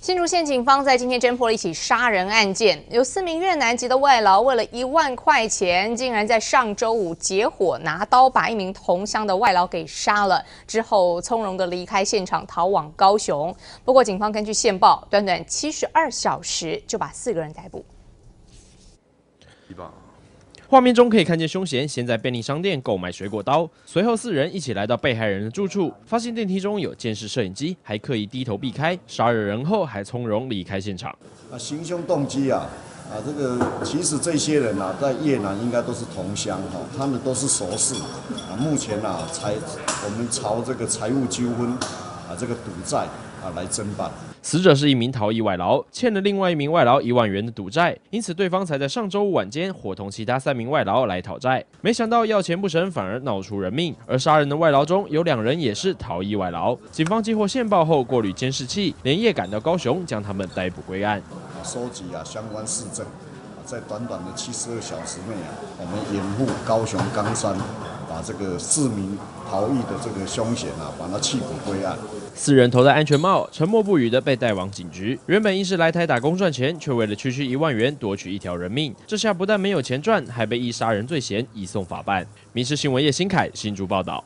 新竹县警方在今天侦破了一起杀人案件，有四名越南籍的外劳为了一万块钱，竟然在上周五结伙拿刀把一名同乡的外劳给杀了，之后从容的离开现场逃往高雄。不过警方根据线报，短短七十二小时就把四个人逮捕。画面中可以看见凶嫌先在便利商店购买水果刀，随后四人一起来到被害人的住处，发现电梯中有监视摄影机，还刻意低头避开，杀了人后还从容离开现场。啊，行凶动机啊，啊，这个其实这些人啊，在越南应该都是同乡哈，他们都是熟识啊。目前啊，财我们朝这个财务纠纷啊，这个赌债。来侦办，死者是一名逃逸外劳，欠了另外一名外劳一万元的赌债，因此对方才在上周五晚间伙同其他三名外劳来讨债，没想到要钱不成，反而闹出人命。而杀人的外劳中有两人也是逃逸外劳，警方接获线报后过滤监视器，连夜赶到高雄，将他们逮捕归案。收集啊相关事政，在短短的七十二小时内啊，我们掩护高雄冈山。把这个四名逃逸的这个凶险啊，把他弃捕归案。四人头戴安全帽，沉默不语的被带往警局。原本应是来台打工赚钱，却为了区区一万元夺取一条人命。这下不但没有钱赚，还被依杀人罪嫌移送法办。《民事新闻》叶新凯、新竹报道。